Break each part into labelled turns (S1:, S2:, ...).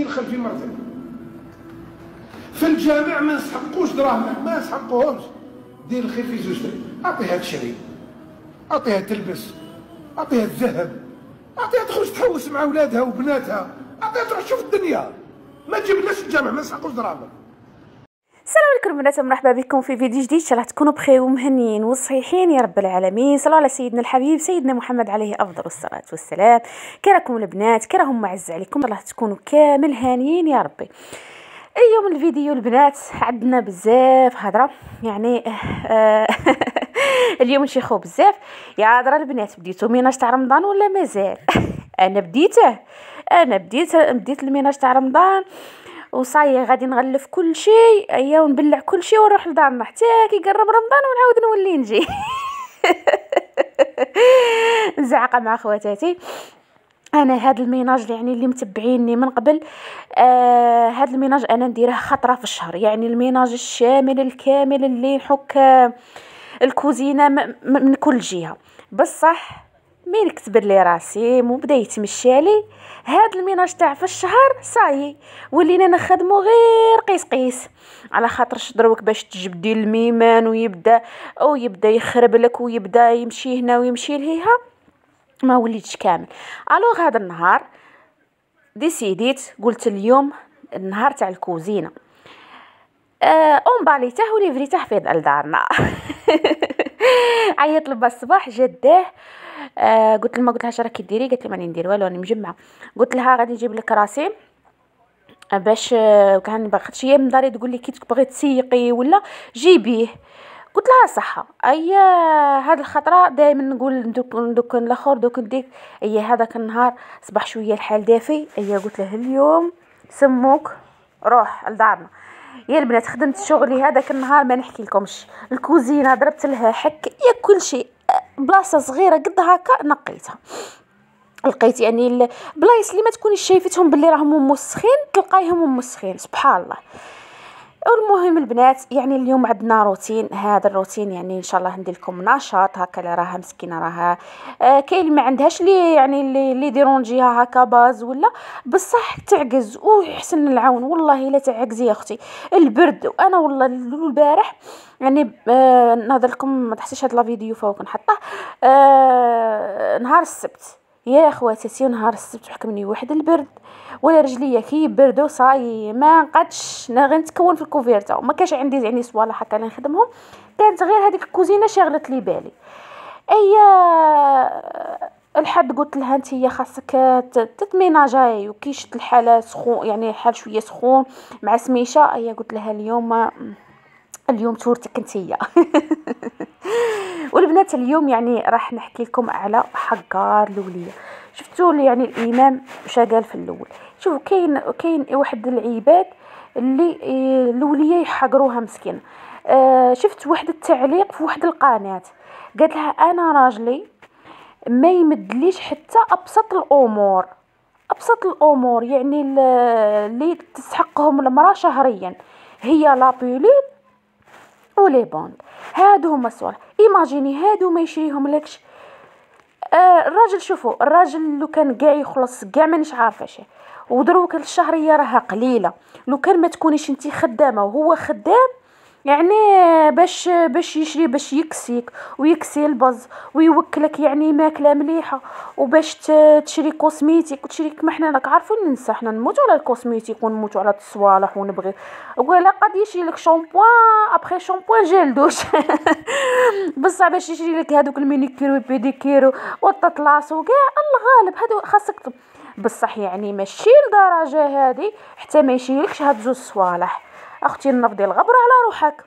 S1: اثنين خلفي مرتين في الجامع ما نسحقوش دراهم ما نسحقوهمش دير الخير في زوج اعطيها تشري اعطيها تلبس اعطيها الذهب اعطيها تخرج تحوس مع ولادها وبناتها اعطيها تروح تشوف الدنيا ما تجيب الناس الجامع ما نسحقوش دراهم السلام عليكم البنات مرحبا بكم في فيديو جديد ان شاء الله تكونوا بخير ومهنيين وصحيحين يا رب العالمين صلوا على سيدنا الحبيب سيدنا محمد عليه افضل الصلاه والسلام كي راكم البنات كي راهم معز عليكم الله تكونوا كامل هانيين يا ربي اليوم الفيديو البنات عندنا بزاف هضره يعني آه, آه، اليوم نشيخو بزاف يا هضره البنات بديتو ميناج تاع رمضان ولا مازال انا بديته انا بديت بديت الميناج تاع رمضان وصاي غادي نغلف كل شيء هيا ونبلع كل شيء ونروح لدارنا حتى كيقرب رمضان ونعاود نولي نجي زعقه مع خواتاتي انا هاد الميناج يعني اللي متبعيني من قبل آه هاد الميناج انا نديره خطره في الشهر يعني الميناج الشامل الكامل اللي نحك آه، الكوزينه من كل جهه بصح مين كتب لي راسي مو بدا يتمشالي هاد الميناج تاع في الشهر صاي ولينا نخدمو غير قيس قيس على خاطر شدروك باش تجبدي الميمان ويبدا او يبدا يخرب لك ويبدا يمشي هنا ويمشي لهيها ما وليتش كامل الوغ هذا النهار ديسيديت قلت اليوم النهار تاع الكوزينه آه وليفري تاع في دارنا عيط لبا الصباح جداه آه قلت ما قلت لها راكي ديري قالت لي ماني ندير والو راني مجمعه قلت لها غادي نجيب لك راسي آه، باش آه، كان باغت شي من داري تقول لي كي تبغي تسيقي ولا جيبيه قلت لها صحة اي آه، هاد الخطرة دائما نقول دوك دوك الاخر دوك ديك اي هذاك النهار صبح شويه الحال دافي اي قلت له اليوم سموك روح لدارنا يا البنات خدمت شغلي هذاك النهار ما نحكي لكمش الكوزينه ضربت لها حك يا كل شيء بلاصه صغيره قد هكا نقيتها لقيت يعني البلايص اللي ما تكونيش شايفتهم باللي راهم موسخين تلقايهم موسخين سبحان الله المهم البنات يعني اليوم عندنا روتين هذا الروتين يعني ان شاء الله ندير لكم نشاط هكا اللي راها مسكينه راها آه كاين اللي ما عندهاش لي يعني اللي يديرونجيها هكا باز ولا بصح تعجز وحسن العون والله الا تعجزي يا اختي البرد وانا والله البارح يعني آه نهضر لكم ما تحسيش هاد لا فيديو فوق نحطه آه نهار السبت يا سي نهار السبت حكمني واحد البرد ولا رجليا كيبردوا صاي ما نقدش نتكون في الكوفيرتا وما كاش عندي يعني صوالح هكا نخدمهم كانت غير هذيك الكوزينه شغلت لي بالي اي الحد قلت لها انت هي خاصك تتميناجاي وكي شفت الحاله سخون يعني الحال شويه سخون مع سميشه هي قلت لها اليوم ما اليوم تورتك هي والبنات اليوم يعني راح نحكي لكم على حجار الوليه شفتوا يعني الامام قال في الاول شوفوا كاين كاين واحد العباد اللي الوليه آه، يحقروها مسكين آه شفت واحد التعليق في واحد القناه قالت لها انا راجلي ما يمدليش حتى ابسط الامور ابسط الامور يعني اللي تستحقهم المراه شهريا هي لابيولين ولي بوند هادو هما الصور ايماجيني هادو ما يشريهم لكش آه الراجل شوفو الراجل لو كان كاع يخلص كاع مانيش عارفه شي ودروك الشهريه راها قليله لو كان ما تكونيش انت خدامه وهو خدام يعني باش باش يشري باش يكسيك ويكسي البز ويوكلك يعني ماكله مليحه وباش تشري كوسميتيك وتشري كما حنا راك عارفين ننسى حنا نموتو على الكوسميتيك ونموت على الصوالح ونبغي ولا قد يشري لك شامبوان ابري شامبوان جيل دوش بصح باش يشري لك هذوك المينيكير والبيديكير والتطلاس وكاع الغالب هادو خاصك بصح يعني ماشي لدرجه هذه حتى ما يشيلكش هاد زوج صوالح اختي نفضي الغبره على روحك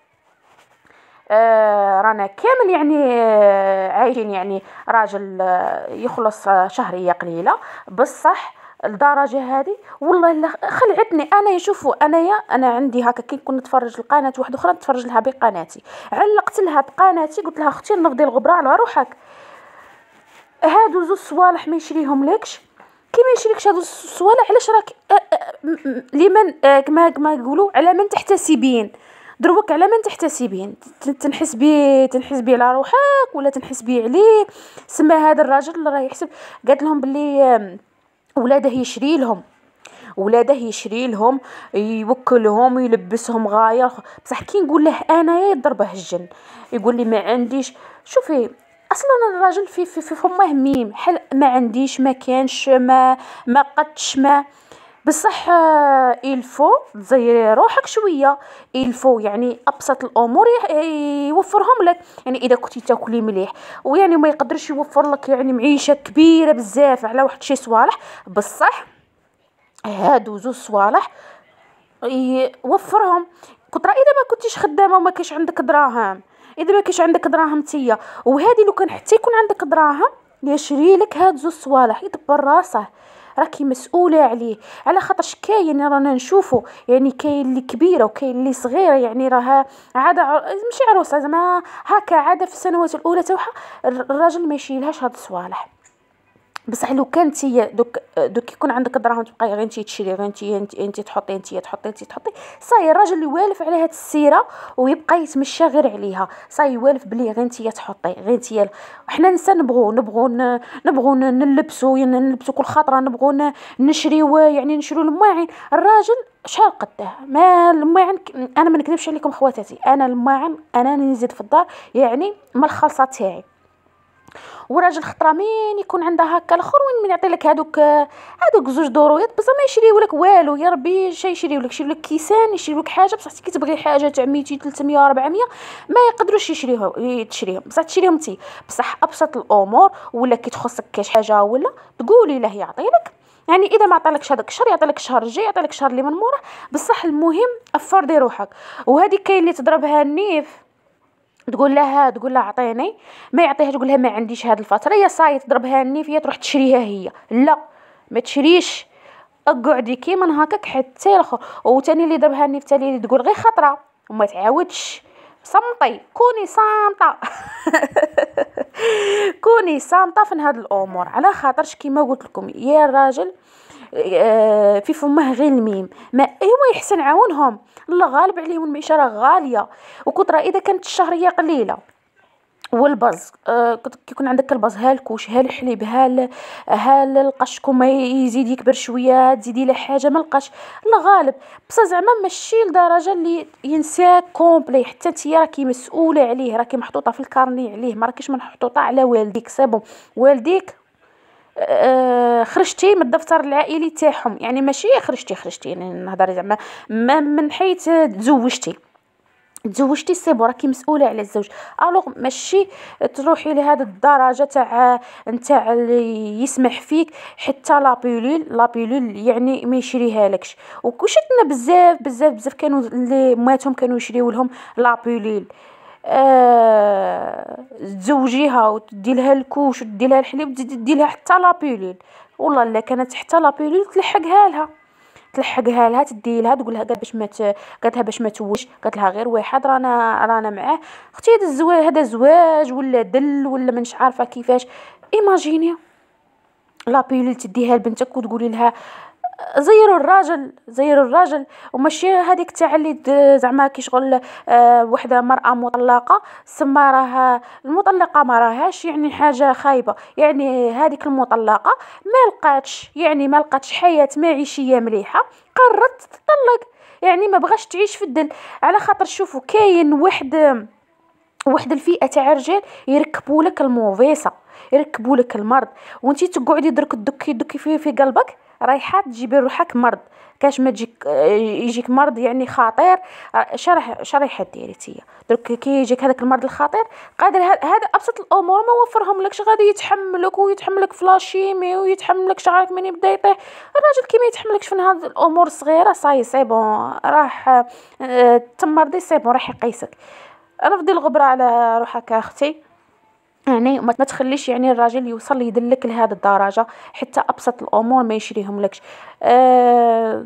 S1: آه رانا كامل يعني آه عايشين يعني راجل آه يخلص آه، شهريه قليله بصح الدرجه هذه والله الا خلعتني انا يشوفوا انايا انا عندي هكا كي كنت نتفرج القناه واحده اخرى نتفرج لها بقناتي علقت لها بقناتي قلت لها اختي نفضي الغبره على روحك هادو زوج صوالح ما يشريهم لكش كيما يشركش هذا الصوالح علاش راك لمن كما كما يقولوا على من تحتسبين دروك على من تحتسبين تنحس بيه تنحس بيه على روحك ولا تنحس بيه عليه سما هذا الراجل اللي راه يحسب قالت لهم بلي ولاده يشري لهم ولاده يشري لهم يوكلهم يلبسهم غايه بصح كي نقول له انايا يضربه الجن يقول لي ما عنديش شوفي اصلا الراجل في في, في فمه ميم حل ما عنديش ما كانش ما ما قدش ما بصح الفو آه، تزيري روحك شويه الفو يعني ابسط الامور يوفرهم لك يعني اذا كنتي تاكلي مليح ويعني ما يقدرش يوفر لك يعني معيشه كبيره بزاف على واحد شي صوالح بصح هادو زوج صوالح يوفرهم كثر اذا ما كنتيش خدامه وما كاينش عندك دراهم اذا ما كاينش عندك دراهم تيا وهذه لو كان حتى يكون عندك دراهم يشري لك هاد زوج صوالح يدبر راسه راكي مسؤوله عليه على خاطرش كاين رانا نشوفو يعني كاين اللي كبيره وكاين اللي صغيره يعني راها عاده عر... ماشي عروسه زعما هكا عاده في السنوات الاولى توحى الراجل ما يشيلهاش هاد الصوالح بصح لو كانت هي دوك دوك يكون عندك دراهم تبقاي غير انت تشري غير انت انت تحطي انت تحطي انت تحطي صاي الراجل اللي والف على هاد السيره ويبقى يتمشى غير عليها صاي والف بلي غير انت تحطي غير انت حنا نسى نبغو نبغو نبغو نلبسو يعني نلبسو كل خطره نبغو نشريوا يعني نشرو الماعن الراجل شحال قداه ما الماعن انا ما نكذبش عليكم خواتاتي انا الماعن انا نزيد في الدار يعني ما الخلصه تاعي وراجل خطره مين يكون عندها هكا الاخر وين من يعطي لك هذوك هذوك زوج درويات بصح ما يشريو لك والو يا ربي شي يشريو لك يشريو لك كيسان يشريو لك حاجه بصح كي تبغي حاجه تاع 200 300 400 ما يقدروش يشريوها تشريهم بصح تشريهم انت بصح ابسط الامور ولا كي تخصك كاش حاجه ولا تقولي له يعطي لك يعني اذا ما عطالكش هذاك الشهر يعطيك الشهر الجاي يعطيك الشهر اللي من موراه بصح المهم افردي روحك وهذه كاين اللي تضربها النيف تقول لها تقول لها عطيني ما يعطيهاش تقول لها ما عنديش هاد الفتره يا صاي تضربها النيفيه تروح تشريها هي لا ما تشريش اقعدي كيما هكاك حتى الاخر وثاني اللي ضربها النيف تالي اللي تقول غير خطره وما تعاودش صمتي كوني صامته كوني صامته في هاد الامور على خاطرش كيما قلت لكم يا الراجل آه، في فمه غير الميم ما ايوا يحسن عاونهم الله غالب عليهم المعيشه راه غاليه وكثر اذا كانت الشهريه قليله والباز آه كيكون عندك الباز ها الكوش ها الحليب ها ها القش كما يزيد يكبر شويه تزيدي له حاجه ما لقاش الله غالب بصح زعما ماشي لدرجه اللي ينساك كومبلي حتى انت راكي مسؤوله عليه راكي محطوطه في الكارني عليه ما راكيش محطوطه على والديك سي بون والديك خرجتي من الدفتر العائلي تاعهم يعني ماشي خرجتي خرجتي يعني نهضر زعما من حيث تزوجتي تزوجتي سي راكي مسؤوله على الزوج الوغ ماشي تروحي لهاد الدرجه تاع نتاع اللي يسمح فيك حتى لا بيلول لا بيلول يعني ما يشريها لكش وشتنا بزاف بزاف بزاف كانوا اللي ماتهم كانوا يشريو لهم لا بيلول آه تزوجيها وتدي لها الكوش وتدي لها الحليب وتدي لها حتى لابيلول والله الا كانت حتى لابيلول تلحقها لها تلحقها لها تدي لها تقول لها باش ما قالت لها باش ما توش قالت لها غير واحد رانا رانا معاه اختي هذا الزواج هذا زواج ولا دل ولا منش عارفه كيفاش ايماجيني لا بيلول تديها لبنتك وتقولي لها زيروا الراجل زيروا الراجل وماشي هذيك تاع اللي زعما كي شغل آه وحده مراه مطلقه سما راها المطلقه ما راهاش يعني حاجه خايبه يعني هذيك المطلقه ما لقاتش يعني ما لقاتش حياه معيشيه مليحه قررت تطلق يعني ما بغاش تعيش في الدل على خاطر شوفوا كاين واحد واحد الفئه تاع الرجال يركبوا لك الموفيسه يركبوا لك المرض وانت تقعدي درك دكي دكي في في قلبك رايحه تجيبي روحك مرض كاش ما تجيك آه، يجيك مرض يعني خطير آه، شرح شريحه ديري انت درك كي يجيك هذاك المرض الخطير قادر هذا ابسط الامور ما وفرهم لكش غادي يتحملك ويتحملك فلاشيمي ويتحملك شعرك من يبدا يطيح الراجل كي ما يتحملكش في هذه الامور الصغيره صاي سي بون راح آه، تمرضي سي بون راح يقيسك رفضي الغبره على روحك اختي يعني ما تخليش يعني الراجل يوصل يدلك لهذه الدرجه حتى ابسط الامور ما يشريهم لكش آه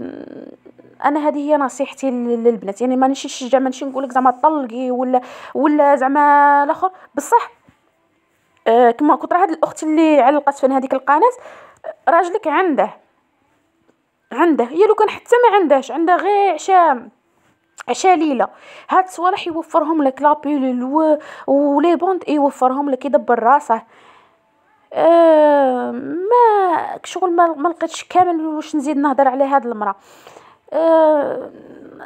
S1: انا هذه هي نصيحتي للبنات يعني ما نشجع مانيش نشي نقول لك زعما طلقي ولا ولا زعما الاخر بصح آه كما كنت راه هذه الاخت اللي علقت في هذيك القناه راجلك عنده عنده هي لو كان حتى ما عندهش عنده غير عشام ليله هاد الصوالح يوفرهم لك لابيل و لي بوند يوفرهم لك يدبر راسه أه ما شغل ما, لقيتش كامل واش نزيد نهضر على هاد المراه أه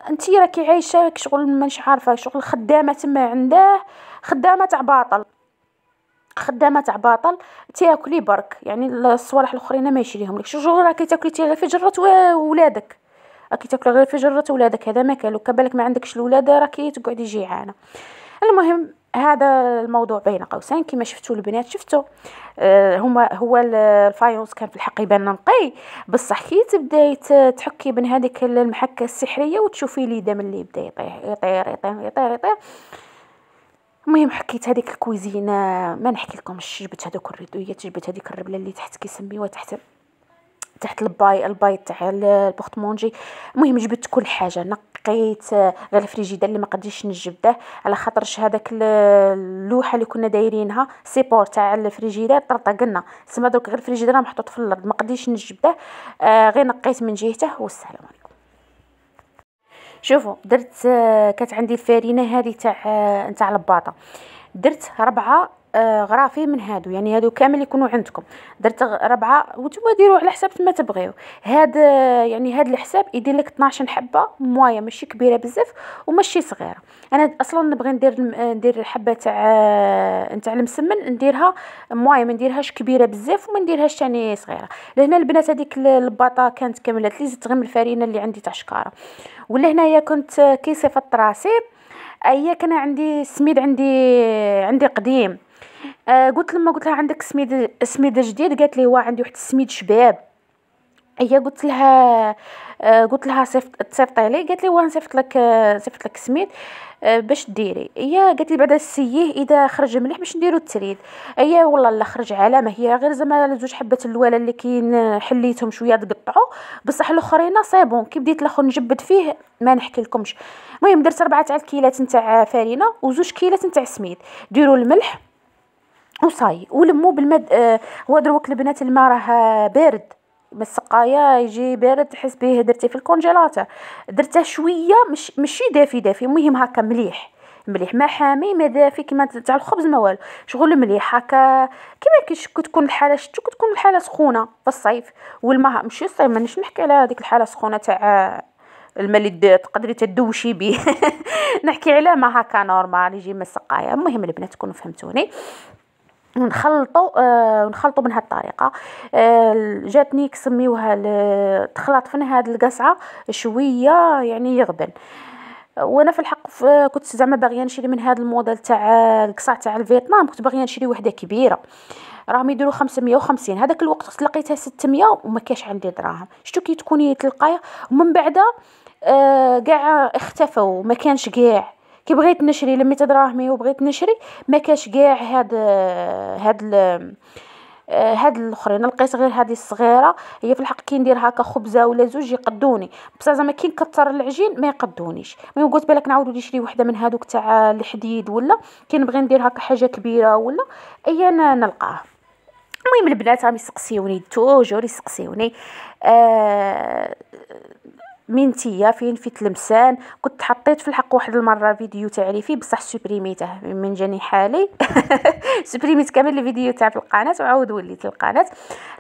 S1: انتي راكي عايشه شغل مانيش عارفه شغل خدامه تما عنده خدامه تاع باطل خدامه تاع باطل تاكلي برك يعني الصوالح الاخرين ما يشريهم لك شغل راكي تاكلي غير في جره ولادك راكي تاكلي غير في جره ولادك هذا ما كان كبالك ما عندكش الاولاد راكي تقعدي جيعانه المهم هذا الموضوع بين قوسين كما شفتوا البنات شفتوا آه هما هو الفايونس كان في الحق يبان نقي بصح كي تبداي تحكي من هذيك المحكه السحريه وتشوفي لي دم اللي بدا يطيح يطير يطير يطير يطير المهم حكيت هذيك الكويزينه ما نحكي لكمش جبت هذوك الردويات جبت هذيك الربله اللي تحت كيسميوها تحت تحت الباي الباي تاع البورتمونجي المهم جبت كل حاجه نقيت غير آه، الفريجيدار اللي ما قديش نجبده على خاطرش هذاك اللوحه اللي كنا دايرينها سيبور تاع الفريجيدار طرطقنا سما دوك غير الفريجيدار محطوط في الارض ما قديش نجبده آه غير نقيت من جهته والسلام عليكم شوفوا درت آه، كانت عندي الفارينه هذه تاع آه، نتاع الباطه درت ربعه آه غرافي من هادو يعني هادو كامل يكونوا عندكم درت ربعه وانتم ديروا على حساب ما تبغيو هاد آه، يعني هاد الحساب يدير لك 12 حبه موايه ماشي كبيره بزاف وماشي صغيره انا اصلا نبغي ندير آه، ندير الحبه تاع آه، نتاع المسمن نديرها موايه ما نديرهاش كبيره بزاف وما نديرهاش ثاني صغيره لهنا البنات هذيك الباطا كانت كملت لي زدت غير الفرينه اللي عندي تاع شكاره ولا هنايا كنت كي صيفطت راسي ايا كان عندي السميد عندي عندي قديم آه، قلت لما قلت لها عندك سميد سميد جديد قالت لي هو عندي واحد السميد شباب هي قلت لها آه، قلت لها صيفط تصيفطي لي قالت لي واه نصيفط لك آه، صيفط لك سميد باش ديري هي قالت لي بعدا السيه اذا خرج مليح باش نديرو التريد هي والله لا خرج علامه هي غير زعما زوج حبات اللواله اللي كاين حليتهم شويه تقطعوا بصح الاخرين سي بون كي بديت الاخر نجبد فيه ما نحكي لكمش المهم درت 4 تاع الكيلات نتاع فارينه وزوج كيلات نتاع سميد ديروا الملح وصاي ولمو بالمد آه، هو دروك البنات الماء راه بارد من السقايه يجي بارد تحس بيه درتي في الكونجيلاتور درته شويه مش ماشي دافي دافي المهم هكا مليح مليح ما حامي ما دافي كيما تاع الخبز ما والو شغل مليح هكا كيما كيش تكون الحاله شتو كتكون الحاله سخونه في الصيف والماء ماشي الصيف مانيش نحكي على هذيك الحاله سخونه تاع آه، الماء اللي تقدري تدوشي به نحكي على ما هكا نورمال يجي من السقايه المهم البنات تكونوا فهمتوني نخلطو آه نخلطو من هاد الطريقه آه جاتني كسميوها تخلط فين هاد القصعه شويه يعني يغبن وانا في الحق كنت زعما باغيه نشري من هذا الموديل تاع القصع تاع الفيتنام كنت باغيه نشري وحده كبيره راهم يديروا 550 هذاك الوقت لقيتها 600 وما كاش عندي دراهم شتو كي تكوني تلقاي ومن بعد كاع آه، اختفوا وما كانش كاع كي بغيت نشري لميت دراهمي وبغيت نشري مكاش كاع هاد هاد هاد الاخرين لقيت غير هذه الصغيره هي في الحق كي ندير هكا خبزه ولا زوج يقدوني بصح زعما كي نكثر العجين ما يقدونيش المهم قلت بالك نعاود نشري وحده من هادوك تاع الحديد ولا كي نبغي ندير هكا حاجه كبيره ولا ايا نلقاه المهم البنات راهم يسقسيوني توجور يسقسيوني آه منتية فين في تلمسان كنت حطيت في الحق واحد المره فيديو تعريفي بصح سوبريميته من جاني حالي سوبريميت كامل الفيديو تاع في القناه وعاود وليت القناه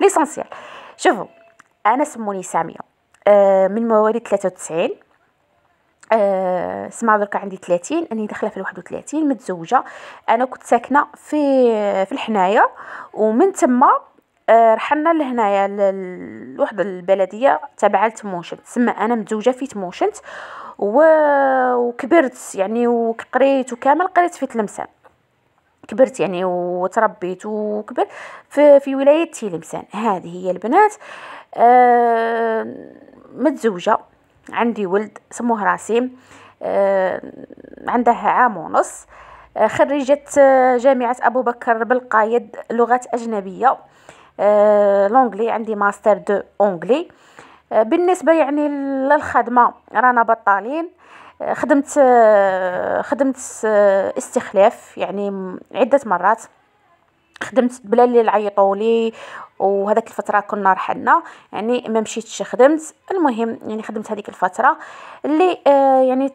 S1: ليسونسيال شوفوا انا سموني ساميه آه من مواليد 93 آه سمع درك عندي 30 اني داخله في 31 متزوجه انا كنت ساكنه في في الحنايه ومن تما آه، رحلنا لهنايا لواحد البلديه تابعه لتموشنت تسمى انا متزوجه في تموشنت و... وكبرت يعني وقريت وكامل قريت في تلمسان كبرت يعني وتربيت وكبر في, في ولايه تلمسان هذه هي البنات آه، متزوجه عندي ولد سموه راسيم آه، عندها عنده عام ونص خريجه جامعه ابو بكر بالقايد لغات اجنبيه آه، لونجلي عندي ماستر دو اونجلي آه، بالنسبه يعني للخدمه رانا بطالين آه، خدمت خدمت استخلاف يعني عده مرات خدمت بلا اللي يعيطوا لي وهذاك الفتره كنا رحلنا يعني ما مشيتش خدمت المهم يعني خدمت هذيك الفتره اللي آه، يعني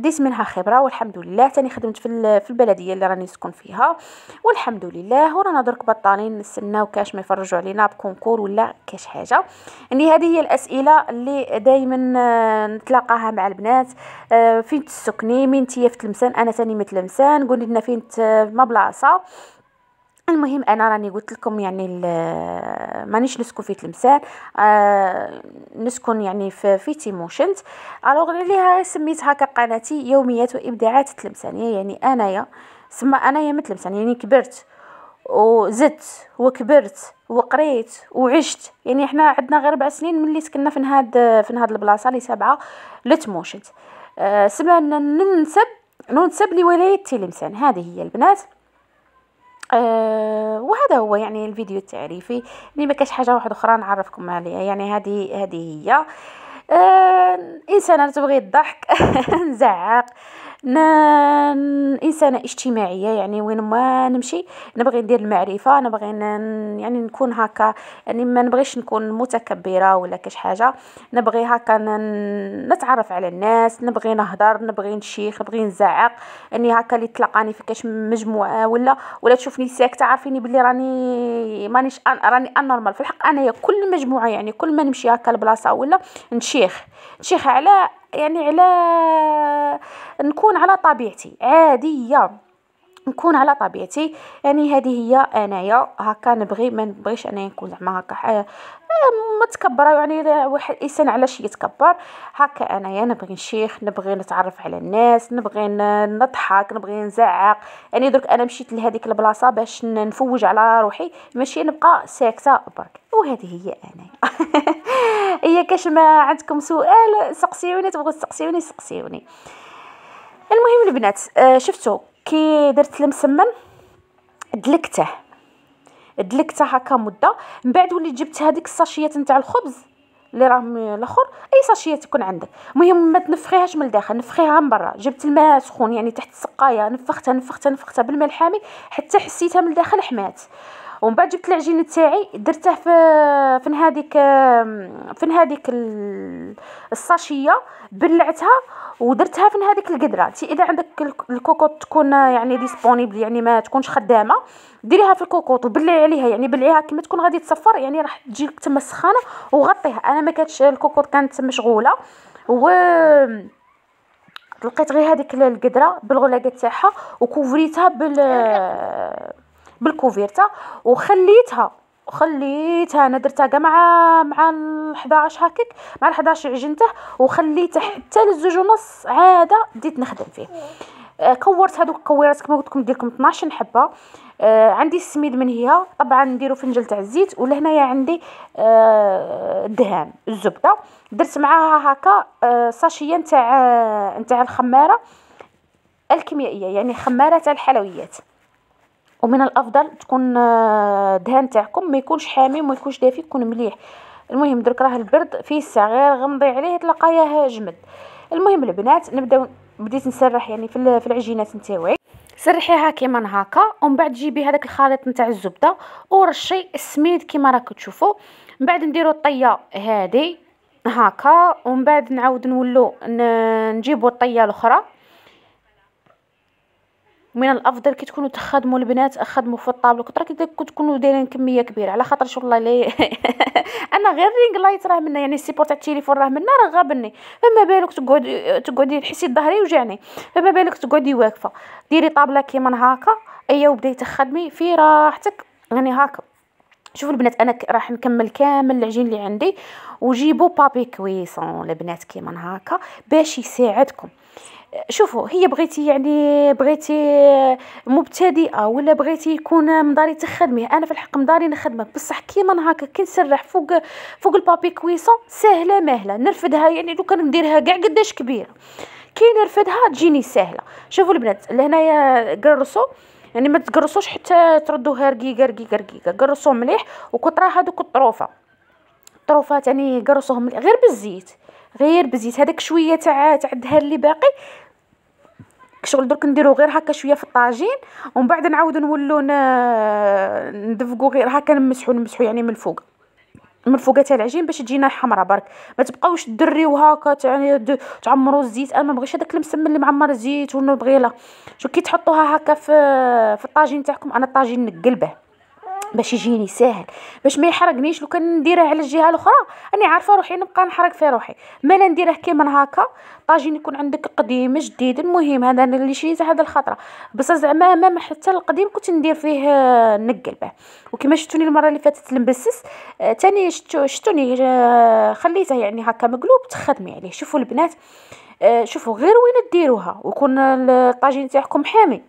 S1: ديت منها خبره والحمد لله تاني خدمت في في البلديه اللي راني نسكن فيها والحمد لله ورانا درك بطالين نستناو كاش ما يفرجوا علينا بكونكور ولا كاش حاجه يعني هذه هي الاسئله اللي دائما آه، نتلاقاها مع البنات آه، فين تسكني مين تيفت في تلمسان انا تاني مثل قولي لنا فين ما بلاصه المهم انا راني قلت لكم يعني مانيش نسكن في تلمسان آه نسكن يعني في, في تيموشنت الوغ ليها هكا قناتي يوميات وابداعات تلمسانيه يعني انايا سما انايا من تلمسان يعني كبرت وزدت وكبرت وقريت وعشت يعني احنا عندنا غير ربع سنين ملي سكننا في هاد في هاد البلاصه اللي سبعه لتموشنت آه سما ننسب ننسب لولايه تلمسان هذه هي البنات آه، وهذا هو يعني الفيديو التعريفي اللي ما كاش حاجه واحده اخرى نعرفكم عليها يعني هذه هذه هي آه انسانه تبغي الضحك نزعق انسانه اجتماعيه يعني وين ما نمشي نبغي ندير المعرفه نبغي يعني نكون هكا يعني ما نبغيش نكون متكبره ولا كاش حاجه نبغي هكا نتعرف على الناس نبغي نهضر نبغي نشيخ نبغي نزعق اني يعني هكا اللي تلقاني في كاش مجموعه ولا ولا تشوفني ساكته عارفيني بلي راني مانيش أن راني انورمال في الحق انايا كل مجموعه يعني كل ما نمشي هكا لبلاصه ولا نشيخ نشيخ على يعني على نكون على طبيعتي عاديه نكون على طبيعتي يعني هذه هي انايا هكا نبغي ما نبغيش انا نكون زعما هكا آه، متكبره يعني واحد الانسان علاش يتكبر هكا انايا نبغي نشيخ نبغي نتعرف على الناس نبغي نضحك نبغي نزعق يعني درك انا مشيت لهذيك البلاصه باش نفوج على روحي ماشي نبقى ساكته برك وهذه هي انايا هي كاش ما عندكم سؤال سقسيوني تبغوا تسقسيوني سقسيوني المهم البنات آه شفتوا كي درت المسمن دلكته دلكته هكا مده من بعد وليت جبت هذيك الساشيات نتاع الخبز اللي راه الاخر اي ساشيه تكون عندك المهم ما تنفخيهاش من الداخل نفخيها من برا جبت الماء سخون يعني تحت السقايه نفختها نفختها نفختها بالماء الحامي حتى حسيتها من الداخل حمات ومن بعد جبت العجين تاعي درته في فين هذيك فين هذيك الصاشيه بلعتها ودرتها فين هذيك القدره انت اذا عندك الكوكوط تكون يعني ديسبونيبل يعني ما تكونش خدامه ديريها في الكوكوط وبلعي عليها يعني بلعيها كما تكون غادي تصفر يعني راح تجيك تما سخانه وغطيها انا ما كانتش الكوكوط كانت مشغوله و لقيت غير هذيك القدره بالغلاقه تاعها وكوفريتها بال بالكوفيرتا وخليتها وخليتها انا درتها كاع مع مع ال11 هكاك مع ال11 عجنته وخليتها حتى للزوج ونص عاده بديت نخدم فيه آه، كورت هذوك الكويرات كما قلت لكم ندير لكم 12 حبه آه عندي السميد من هي طبعا نديرو فنجل تاع الزيت ولا هنايا عندي آه الدهان الزبده درت معاها هكا آه ساشيه نتاع آه، نتاع الخماره الكيميائيه يعني خماره تاع الحلويات ومن الافضل تكون آه، دهان تاعكم ما يكونش حامي وما يكونش دافي يكون مليح المهم درك راه البرد فيه الساعه غير غمضي عليه تلقايه جمد المهم البنات نبداو بديت نسرح يعني في العجينات نتاوعي سرحيها كيما هكا ومن بعد جيبي هذاك الخليط نتاع الزبده ورشي السميد كيما راكم تشوفوا من بعد نديرو الطيه هذه هكا ومن بعد نعاود نولو نجيبو الطيه الاخرى من الافضل كي تكونوا تخدموا البنات خدموا في الطابلو كثر كي تكونوا دايرين كميه كبيره على خاطر شو الله لي انا غير رينغ لايت راه منا يعني السيبور تاع التليفون راه منا راه غابني فما بالك تقعد تقعدي تحسي ظهري يوجعني فما بالك تقعدي واقفه ديري طابله كيما هاكا ايا وبداي تخدمي في راحتك يعني هاكا شوف البنات انا راح نكمل كامل العجين اللي عندي وجيبوا بابي كويسون البنات كيما هاكا باش يساعدكم شوفوا هي بغيتي يعني بغيتي مبتدئه ولا بغيتي يكون مداري تخدميه انا في الحق مداري نخدمك بصح كيما هكا كي نسرح فوق فوق البابي كويسون سهله مهله نرفدها يعني لو كان نديرها كاع قداش كبيره كي نرفدها تجيني سهله شوفوا البنات لهنايا قرصوا يعني ما تقرصوش حتى تردوها رقيقه رقيقه رقيقه كرصو مليح وكثر هذوك الطروفه الطروفات يعني قرصوهم غير بالزيت غير بالزيت هذاك شويه تاع تاع الدهر اللي باقي كشغل درك نديرو غير هكا شويه في الطاجين ومن بعد نعاودو نولو ندفقو غير هكا نمسحو نمسحو يعني من الفوق من الفوق تاع العجين باش تجينا حمراء برك ما تبقاوش دريو هكا يعني تعمروا الزيت انا ما بغيتش هذاك المسمن اللي معمر الزيت ونبغي لا شو كي تحطوها هكا في في الطاجين تاعكم انا الطاجين نقلبه باش يجيني ساهل باش ما يحرقنيش لو كان نديره على الجهه الاخرى راني عارفه روحي نبقى نحرق في روحي مالا نديره كيما هكا طاجين يكون عندك قديم جديد المهم هذا انا اللي شريته هذا الخطره بس زعما ما حتى القديم كنت ندير فيه آه، نقل به وكما شفتوني المره اللي فاتت المبسس آه، تاني شتو شتوني آه، خليته يعني هكا مقلوب تخدمي عليه شوفوا البنات شوفوا غير وين ديروها ويكون الطاجين تاعكم حامي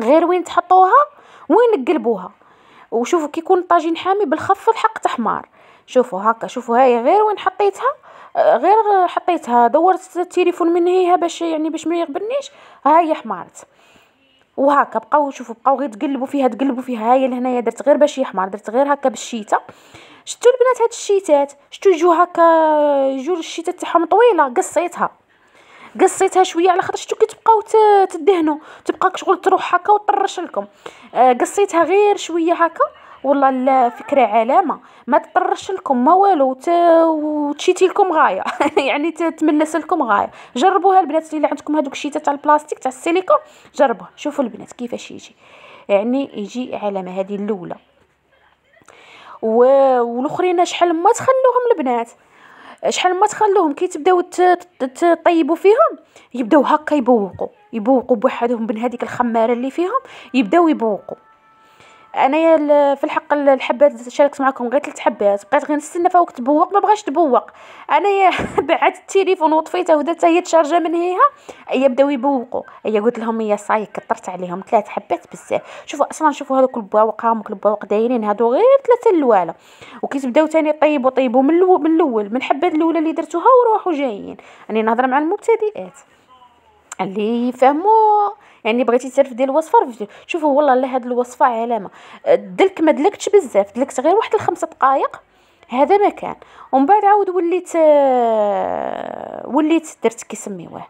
S1: غير وين تحطوها وين نقلبوها وشوفوا كي يكون الطاجين حامي بالخفه الحق حمار شوفوا هكا شوفوا هاي غير وين حطيتها آه، غير حطيتها دورت التليفون من هيها باش يعني باش ما يغبنيش ها هي حمارت وهكا بقاو شوفوا بقاو غير تقلبوا فيها تقلبوا فيها هاي لهنايا درت غير باش يحمر درت غير هكا بالشيته شتو البنات هاد الشيتات شتو جو هكا جو الشيتات تاعهم طويله قصيتها قصيتها شويه على خاطر شتو كتبقاو تدهنوا تبقى شغل تروح هكا وتطرش لكم آه، قصيتها غير شويه هكا والله لا فكره علامه ما تطرش لكم ما والو وتشيتي لكم غايه يعني تملس لكم غايه جربوها البنات اللي عندكم هذوك الشيتا تاع البلاستيك تاع السيليكون جربوها شوفوا البنات كيفاش يجي يعني يجي علامه هذه الاولى والاخرين شحال ما تخلوهم البنات شحال ما تخلوهم كي تبداو تطيبوا فيهم يبداو هكا يبوقوا يبوقوا بوحدهم من هذيك الخماره اللي فيهم يبداو يبوقوا انايا في الحق الحبات شاركت معكم غير ثلاث حبات بقيت غير نستنى فوق تبوق ما بغاش تبوق انايا بعت التليفون وطفيته ودات هي تشارجه من هيها هي بداو يبوقوا هي قلت لهم هي صاي كثرت عليهم ثلاث حبات بزاف شوفوا اصلا شوفوا هذوك البواوق هاهم البواوق دايرين هادو غير ثلاثه اللواله وكي تبداو ثاني طيبوا طيبوا من الاول من الاول من الحبات الاولى اللي درتوها وروحوا جايين راني يعني نهضر مع المبتدئات اللي يفهموا يعني بغيتي تعرف ديال الوصفه شوفوا والله الا هذه الوصفه علامه أه، دلك ما دلكتش بزاف دلكت غير واحد الخمسة دقائق هذا ما كان ومن بعد عاود وليت أه، وليت درت كيسميوه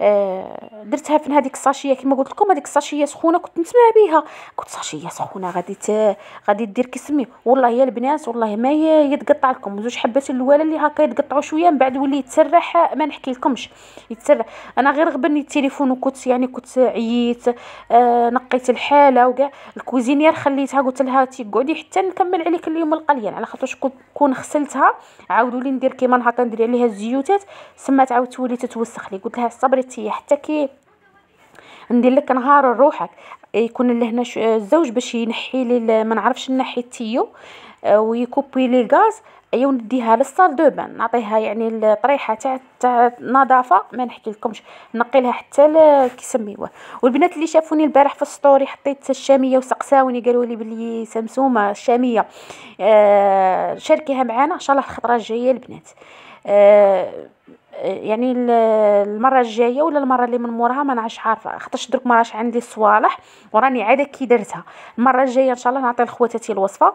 S1: آه، درتها في هذيك الصاشيه كما قلت لكم هذيك الصاشيه سخونه كنت نسمع بها كنت صاشيه سخونه غادي غادي دير كسمي والله يا البنات والله ما يتقطع لكم زوج حبات الاولى اللي هكا يتقطعوا شويه من بعد ولي يتسرح ما نحكي لكمش يتسرح انا غير غبني التليفون وكنت يعني كنت عييت آه نقيت الحاله وكاع الكوزينير خليتها قلت لها تقعدي حتى نكمل عليك اليوم القليان على خاطر كون غسلتها عاودوا لي ندير كيما نهار ندير عليها الزيوتات سما تعاود تولي تتوسخ لي قلت لها صبري مرتي حتى كي ندير لك نهار لروحك يكون لهنا الزوج باش ينحي لي ما نعرفش نحي التيو آه، ويكوبي لي الغاز ايوا نديها للصال دو بان نعطيها يعني الطريحه تاع تاع النظافه ما نحكي لكمش نقي لها حتى كيسميوه والبنات اللي شافوني البارح في السطوري حطيت الشاميه وسقساوني قالوا لي بلي سمسومه الشاميه آه شاركيها معانا ان شاء الله الخطره الجايه البنات آه يعني المره الجايه ولا المره اللي من موراها ما نعش عارفه خاطرش درك ما راش عندي الصوالح وراني عاده كي درتها المره الجايه ان شاء الله نعطي لخواتاتي الوصفه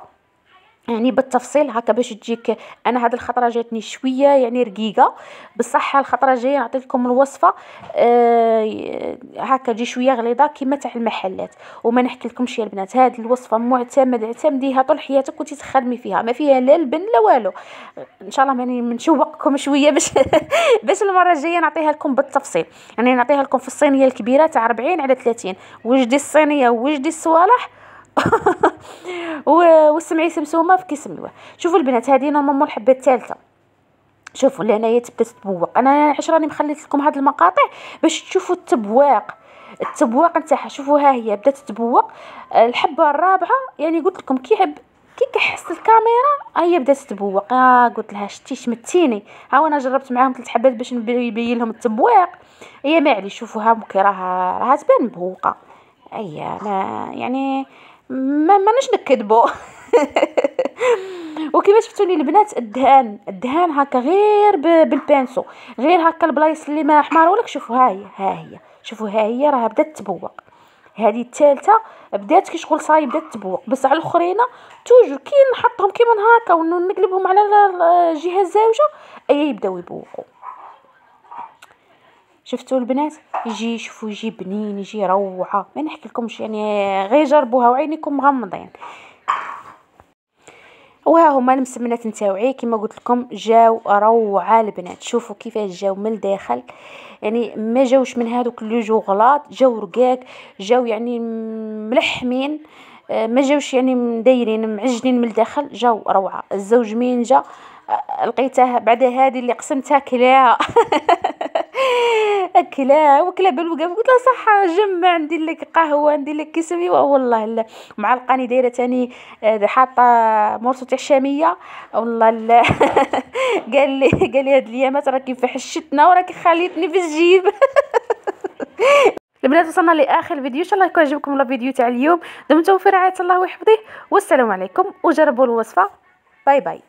S1: يعني بالتفصيل هكا باش تجيك انا هاد الخطره جاتني شويه يعني رقيقه بصح الخطره الجايه نعطي لكم الوصفه أه هكا تجي شويه غليظه كيما تاع المحلات وما نحكي لكمش يا البنات هاد الوصفه معتمد اعتمديها طول حياتك وانت تخدمي فيها ما فيها لا لبن لا والو ان شاء الله يعني منشوقكم شويه باش باش المره الجايه نعطيها لكم بالتفصيل يعني نعطيها لكم في الصينيه الكبيره تاع 40 على 30 وجدي الصينيه وجدي الصوالح وسمعي سمسومه في ملوه شوفوا البنات هذه نورمالمون الحبه الثالثه شوفوا لهنايا تبدا تتبوق انا علاش راني مخليت لكم هاد المقاطع باش تشوفوا التبواق التبواق نتاعها شوفوا ها هي بدات تتبوق الحبه الرابعه يعني قلت لكم كي حب كي كحس الكاميرا هي بدات تتبوق آه قلت لها شتي شمتيني ها وانا جربت معاهم ثلاث حبات باش نبين لهم التبواق هي معلي شوفوها مكي راها راها تبان مبوقه ايا ما يعني ما ماناش نكذبوا وكما شفتوني البنات الدهان الدهان هكا غير بالبانسو غير هكا البلايص اللي ما احمرولك شوفوا ها هي ها هي شوفوا ها هي راها بدات تبوق هذه الثالثه بدات كي شغل صاي بدات تبوق بس على الاخرين توجو كي نحطهم كيما هكا ونقلبهم على الجهه الزاوجه اي يبداو يبوقوا شفتوا البنات يجي شوفوا يجي بنين يجي روعه ما نحكي لكمش يعني غير جربوها وعينيكم مغمضين وها هما المسمنات نتاوعي كما قلت لكم جاو روعه البنات شوفوا كيفاش جاو من الداخل يعني ما جاوش من هذوك اللي جو غلاط جاو رقاق جاو يعني ملحمين آه، ما جاوش يعني مدايرين معجنين من الداخل جاو روعه الزوج مين جا آه، لقيتها بعد هذه اللي قسمتها كلاها اكله وكله بالوقف قلت لها صح جمع ندير لك قهوه ندير لك كسمي والله لا معلقاني دايره تاني آه، حاطه مرصو تاع الشاميه والله لا قال لي قال لي هاد اليامات راكي فحشتنا وراكي خليتني في الجيب البنات وصلنا لاخر فيديو ان شاء الله يكون عجبكم الفيديو تاع اليوم دمتم في رعايه الله ويحفظه والسلام عليكم وجربوا الوصفه باي باي